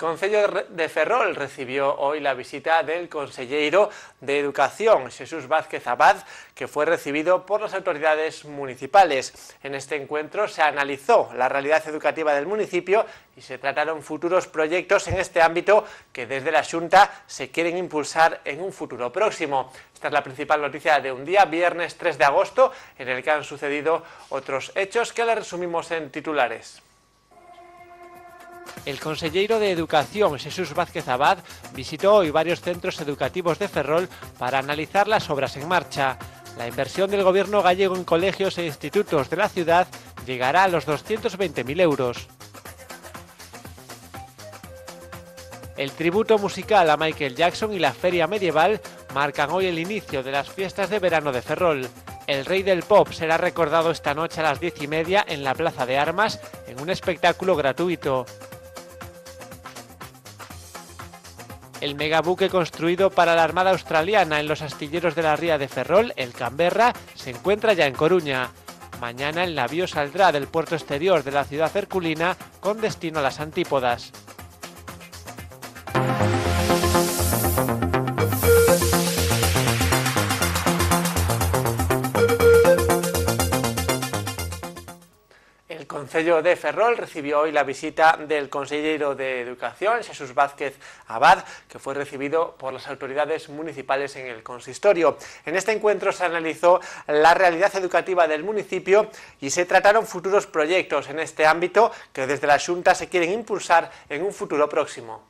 Consejo de Ferrol recibió hoy la visita del consellero de Educación, Jesús Vázquez Abad, que fue recibido por las autoridades municipales. En este encuentro se analizó la realidad educativa del municipio y se trataron futuros proyectos en este ámbito que desde la Junta se quieren impulsar en un futuro próximo. Esta es la principal noticia de un día, viernes 3 de agosto, en el que han sucedido otros hechos que la resumimos en titulares. El consejero de Educación, Jesús Vázquez Abad, visitó hoy varios centros educativos de Ferrol para analizar las obras en marcha. La inversión del gobierno gallego en colegios e institutos de la ciudad llegará a los 220.000 euros. El tributo musical a Michael Jackson y la feria medieval marcan hoy el inicio de las fiestas de verano de Ferrol. El rey del pop será recordado esta noche a las diez y media en la Plaza de Armas en un espectáculo gratuito. el megabuque construido para la Armada Australiana en los astilleros de la Ría de Ferrol, el Canberra, se encuentra ya en Coruña. Mañana el navío saldrá del puerto exterior de la ciudad herculina con destino a las antípodas. Concello de Ferrol recibió hoy la visita del consejero de Educación, Jesús Vázquez Abad, que fue recibido por las autoridades municipales en el consistorio. En este encuentro se analizó la realidad educativa del municipio y se trataron futuros proyectos en este ámbito que desde la Junta se quieren impulsar en un futuro próximo.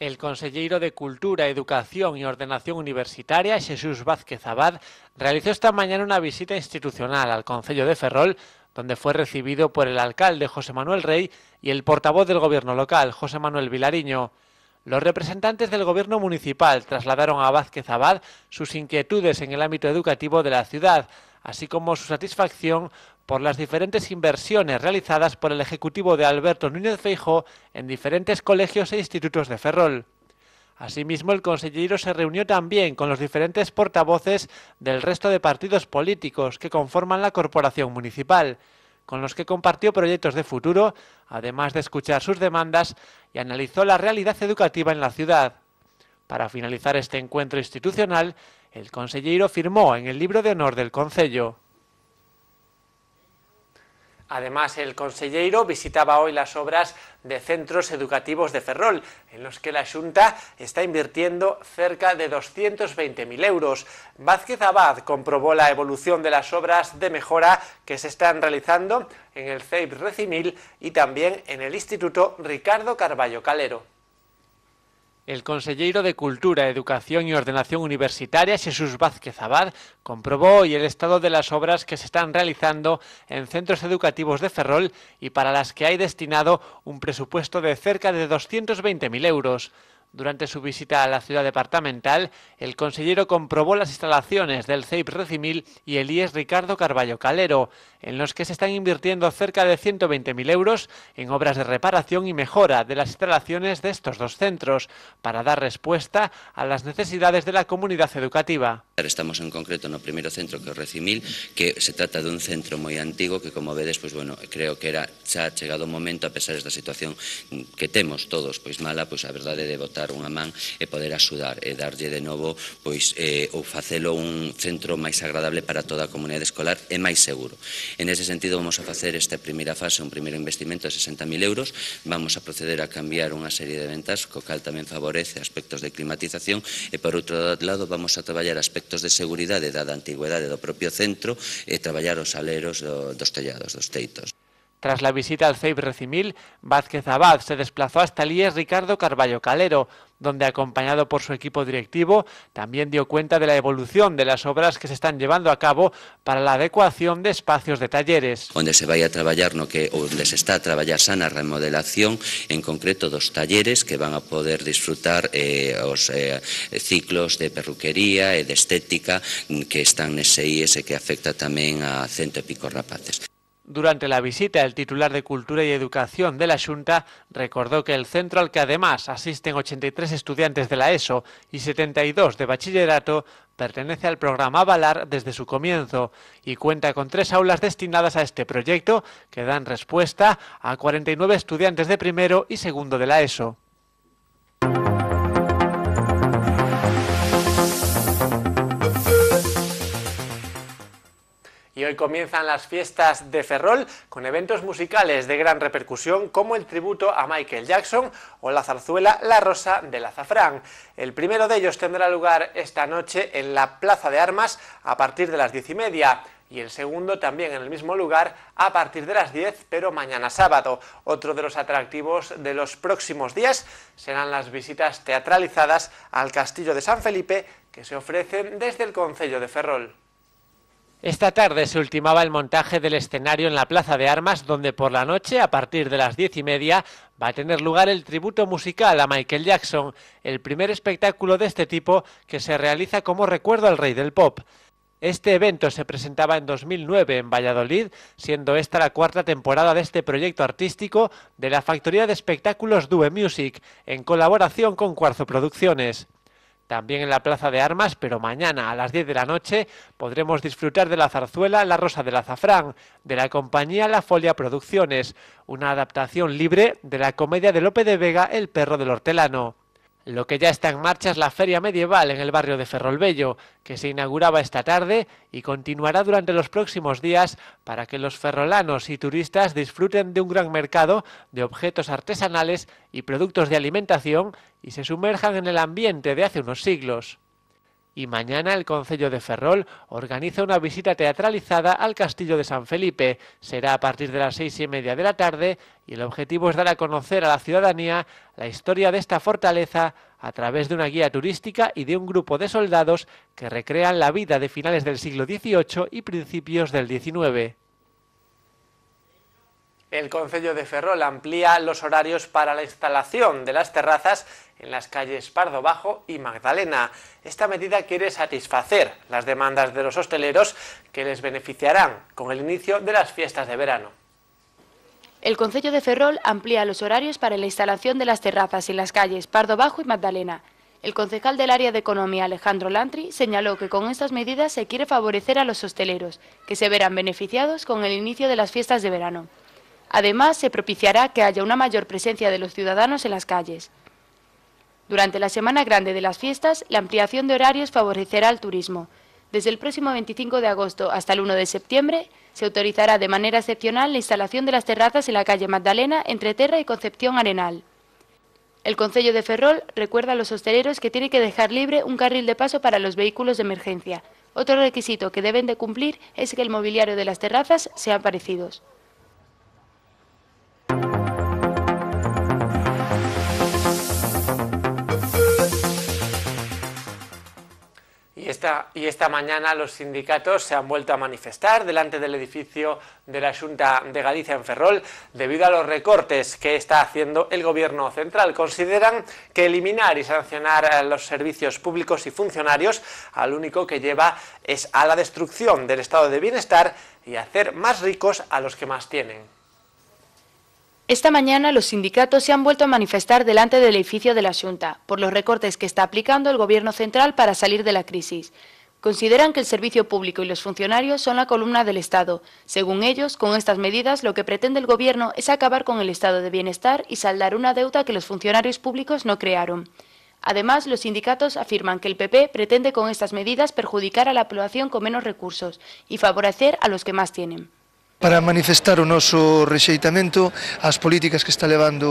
El consejero de Cultura, Educación y Ordenación Universitaria, Jesús Vázquez Abad, realizó esta mañana una visita institucional al Concello de Ferrol donde fue recibido por el alcalde José Manuel Rey y el portavoz del gobierno local, José Manuel Vilariño. Los representantes del gobierno municipal trasladaron a Vázquez Abad sus inquietudes en el ámbito educativo de la ciudad, así como su satisfacción por las diferentes inversiones realizadas por el Ejecutivo de Alberto Núñez Feijó en diferentes colegios e institutos de Ferrol. Asimismo, el consejero se reunió también con los diferentes portavoces del resto de partidos políticos que conforman la corporación municipal, con los que compartió proyectos de futuro, además de escuchar sus demandas y analizó la realidad educativa en la ciudad. Para finalizar este encuentro institucional, el consejero firmó en el libro de honor del Concello. Además, el consejero visitaba hoy las obras de centros educativos de Ferrol, en los que la Junta está invirtiendo cerca de 220.000 euros. Vázquez Abad comprobó la evolución de las obras de mejora que se están realizando en el CEIP Recimil y también en el Instituto Ricardo Carballo Calero. El consejero de Cultura, Educación y Ordenación Universitaria, Jesús Vázquez Abad, comprobó hoy el estado de las obras que se están realizando en centros educativos de Ferrol y para las que hay destinado un presupuesto de cerca de 220.000 euros. Durante su visita a la ciudad departamental, el consellero comprobó las instalaciones del CEIP Recimil y el IES Ricardo Carballo Calero, en los que se están invirtiendo cerca de 120.000 euros en obras de reparación y mejora de las instalaciones de estos dos centros, para dar respuesta a las necesidades de la comunidad educativa. Estamos en concreto en el primer centro que es Recimil, que se trata de un centro muy antiguo que, como ves, pues bueno, creo que era, se ha llegado un momento, a pesar de esta situación que tenemos todos, pues mala, pues a verdad de votar dar unha man e poder axudar e darlle de novo pois eh, ou facelo un centro máis agradable para toda a comunidade escolar e máis seguro. En ese sentido vamos a facer esta primeira fase, un primeiro investimento de 60.000 euros, vamos a proceder a cambiar unha serie de ventas, co cal tamén favorece aspectos de climatización e por outro lado vamos a traballar aspectos de seguridade dada a antigüedade do propio centro e traballar os aleros do, dos tellados, dos teitos. Tras la visita al CEIP Recimil, Vázquez Abad se desplazó hasta el IES Ricardo Carballo Calero, donde acompañado por su equipo directivo, también dio cuenta de la evolución de las obras que se están llevando a cabo para la adecuación de espacios de talleres. Donde se vaya a trabajar, no que se está a trabajar sana remodelación, en concreto dos talleres que van a poder disfrutar los eh, eh, ciclos de perruquería y eh, de estética que están en IES que afecta también a cento y pico rapaces. Durante la visita, el titular de Cultura y Educación de la Junta recordó que el centro al que además asisten 83 estudiantes de la ESO y 72 de bachillerato pertenece al programa Avalar desde su comienzo y cuenta con tres aulas destinadas a este proyecto que dan respuesta a 49 estudiantes de primero y segundo de la ESO. hoy comienzan las fiestas de Ferrol con eventos musicales de gran repercusión como el tributo a Michael Jackson o la zarzuela La Rosa del Azafrán. El primero de ellos tendrá lugar esta noche en la Plaza de Armas a partir de las diez y media y el segundo también en el mismo lugar a partir de las 10, pero mañana sábado. Otro de los atractivos de los próximos días serán las visitas teatralizadas al Castillo de San Felipe que se ofrecen desde el Concello de Ferrol. Esta tarde se ultimaba el montaje del escenario en la Plaza de Armas, donde por la noche, a partir de las diez y media, va a tener lugar el tributo musical a Michael Jackson, el primer espectáculo de este tipo que se realiza como recuerdo al rey del pop. Este evento se presentaba en 2009 en Valladolid, siendo esta la cuarta temporada de este proyecto artístico de la factoría de espectáculos Due Music, en colaboración con Cuarzo Producciones también en la Plaza de Armas, pero mañana a las 10 de la noche podremos disfrutar de la zarzuela La Rosa del Azafrán, de la compañía La Folia Producciones, una adaptación libre de la comedia de Lope de Vega El perro del hortelano. Lo que ya está en marcha es la Feria Medieval en el barrio de Ferrolbello, que se inauguraba esta tarde y continuará durante los próximos días para que los ferrolanos y turistas disfruten de un gran mercado de objetos artesanales y productos de alimentación y se sumerjan en el ambiente de hace unos siglos y mañana el Concello de Ferrol organiza una visita teatralizada al Castillo de San Felipe. Será a partir de las seis y media de la tarde y el objetivo es dar a conocer a la ciudadanía la historia de esta fortaleza a través de una guía turística y de un grupo de soldados que recrean la vida de finales del siglo XVIII y principios del XIX el Concello de Ferrol amplía los horarios para la instalación de las terrazas en las calles Pardo Bajo y Magdalena. Esta medida quiere satisfacer las demandas de los hosteleros que les beneficiarán con el inicio de las fiestas de verano. El Concello de Ferrol amplía los horarios para la instalación de las terrazas en las calles Pardo Bajo y Magdalena. El concejal del área de economía Alejandro Lantri señaló que con estas medidas se quiere favorecer a los hosteleros, que se verán beneficiados con el inicio de las fiestas de verano. Además, se propiciará que haya una mayor presencia de los ciudadanos en las calles. Durante la Semana Grande de las Fiestas, la ampliación de horarios favorecerá al turismo. Desde el próximo 25 de agosto hasta el 1 de septiembre, se autorizará de manera excepcional la instalación de las terrazas en la calle Magdalena, entre Terra y Concepción Arenal. El Concello de Ferrol recuerda a los hosteleros que tiene que dejar libre un carril de paso para los vehículos de emergencia. Otro requisito que deben de cumplir es que el mobiliario de las terrazas sean parecidos. y esta mañana los sindicatos se han vuelto a manifestar delante del edificio de la Junta de Galicia en Ferrol debido a los recortes que está haciendo el gobierno central. Consideran que eliminar y sancionar a los servicios públicos y funcionarios al único que lleva es a la destrucción del estado de bienestar y hacer más ricos a los que más tienen. Esta mañana los sindicatos se han vuelto a manifestar delante del edificio de la Junta por los recortes que está aplicando el Gobierno central para salir de la crisis. Consideran que el servicio público y los funcionarios son la columna del Estado. Según ellos, con estas medidas lo que pretende el Gobierno es acabar con el estado de bienestar y saldar una deuda que los funcionarios públicos no crearon. Además, los sindicatos afirman que el PP pretende con estas medidas perjudicar a la población con menos recursos y favorecer a los que más tienen. para manifestar o noso rexeitamento ás políticas que está levando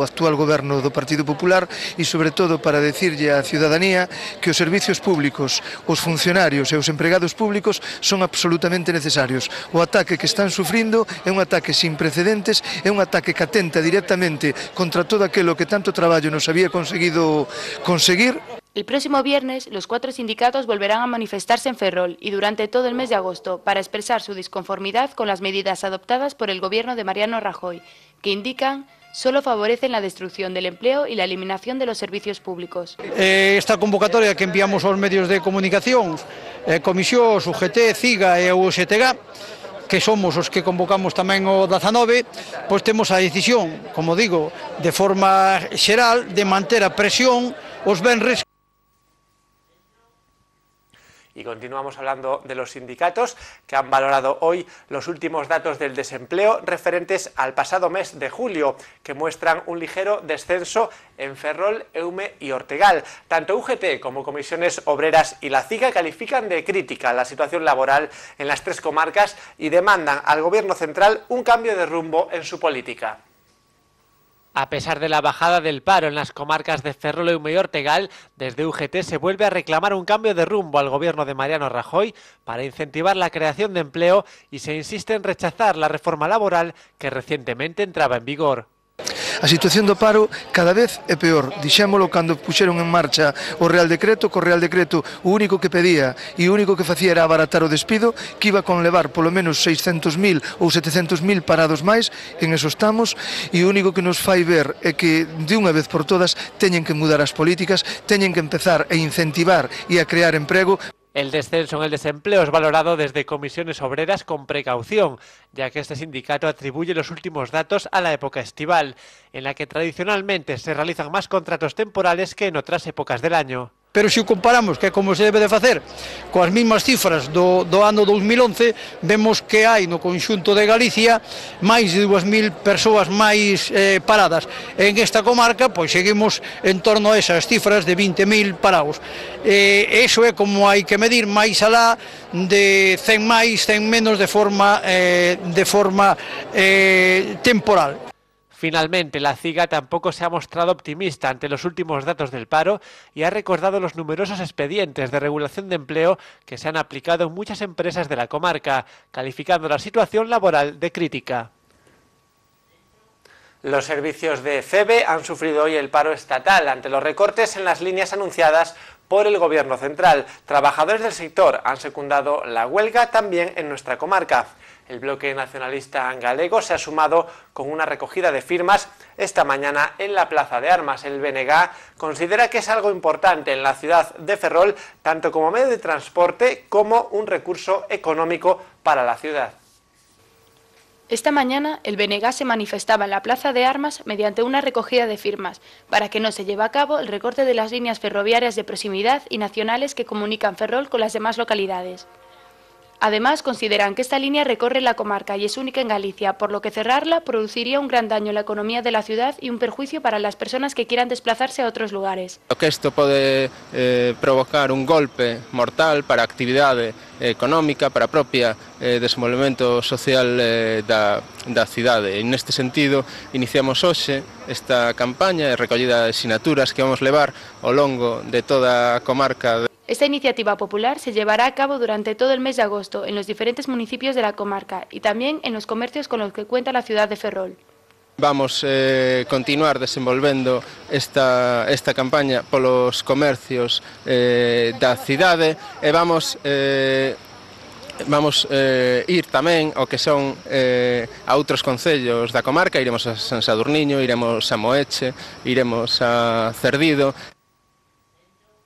o actual goberno do Partido Popular e, sobre todo, para decirlle á ciudadanía que os servicios públicos, os funcionarios e os empregados públicos son absolutamente necesarios. O ataque que están sufrindo é un ataque sin precedentes, é un ataque que atenta directamente contra todo aquilo que tanto traballo nos había conseguido conseguir El próximo viernes, los cuatro sindicatos volverán a manifestarse en Ferrol y durante todo el mes de agosto para expresar su disconformidad con las medidas adoptadas por el gobierno de Mariano Rajoy, que indican solo favorecen la destrucción del empleo y la eliminación de los servicios públicos. Eh, esta convocatoria que enviamos a los medios de comunicación, eh, Comisión, UGT, CIGA y e USTGA, que somos los que convocamos también o 19, pues tenemos la decisión, como digo, de forma general, de mantener a presión os ven riesgo. Y continuamos hablando de los sindicatos que han valorado hoy los últimos datos del desempleo referentes al pasado mes de julio, que muestran un ligero descenso en Ferrol, Eume y Ortegal. Tanto UGT como Comisiones Obreras y la CIGA califican de crítica la situación laboral en las tres comarcas y demandan al Gobierno central un cambio de rumbo en su política. A pesar de la bajada del paro en las comarcas de Ferrol y Mayortegal, desde UGT se vuelve a reclamar un cambio de rumbo al gobierno de Mariano Rajoy para incentivar la creación de empleo y se insiste en rechazar la reforma laboral que recientemente entraba en vigor. A situación do paro cada vez é peor. Dixémolo cando puxeron en marcha o Real Decreto, co Real Decreto o único que pedía e o único que facía era abaratar o despido, que iba a conlevar polo menos 600.000 ou 700.000 parados máis, en eso estamos, e o único que nos fai ver é que de unha vez por todas teñen que mudar as políticas, teñen que empezar a incentivar e a crear emprego El descenso en el desempleo es valorado desde comisiones obreras con precaución, ya que este sindicato atribuye los últimos datos a la época estival, en la que tradicionalmente se realizan más contratos temporales que en otras épocas del año. pero se o comparamos, que é como se debe de facer, coas mismas cifras do, do ano 2011, vemos que hai no conxunto de Galicia máis de 2.000 persoas máis eh, paradas. En esta comarca, pois seguimos en torno a esas cifras de 20.000 parados. Eh, eso é como hai que medir máis alá de 100 máis, 100 menos de forma, eh, de forma eh, temporal. Finalmente, la CIGA tampoco se ha mostrado optimista ante los últimos datos del paro y ha recordado los numerosos expedientes de regulación de empleo que se han aplicado en muchas empresas de la comarca, calificando la situación laboral de crítica. Los servicios de FEBE han sufrido hoy el paro estatal ante los recortes en las líneas anunciadas por el Gobierno central. Trabajadores del sector han secundado la huelga también en nuestra comarca. El bloque nacionalista galego se ha sumado con una recogida de firmas esta mañana en la Plaza de Armas. El BNG considera que es algo importante en la ciudad de Ferrol, tanto como medio de transporte como un recurso económico para la ciudad. Esta mañana, el BNG se manifestaba en la Plaza de Armas mediante una recogida de firmas para que no se lleve a cabo el recorte de las líneas ferroviarias de proximidad y nacionales que comunican Ferrol con las demás localidades. Además, consideran que esta línea recorre la comarca y es única en Galicia, por lo que cerrarla produciría un gran daño a la economía de la ciudad y un perjuicio para las personas que quieran desplazarse a otros lugares. esto puede eh, provocar un golpe mortal para actividades económica, para a propia eh, desenvolvemento social eh, da, da cidade. E neste sentido, iniciamos hoxe esta campaña de recollida de sinaturas que vamos levar ao longo de toda a comarca. De... Esta iniciativa popular se llevará a cabo durante todo el mes de agosto en los diferentes municipios de la comarca y también en los comercios con los que cuenta la ciudad de Ferrol vamos eh, continuar desenvolvendo esta, esta campaña polos comercios eh, da cidade e vamos eh, vamos eh, ir tamén ao que son eh, a outros concellos da comarca, iremos a San Sadurniño, iremos a Moeche, iremos a Cerdido.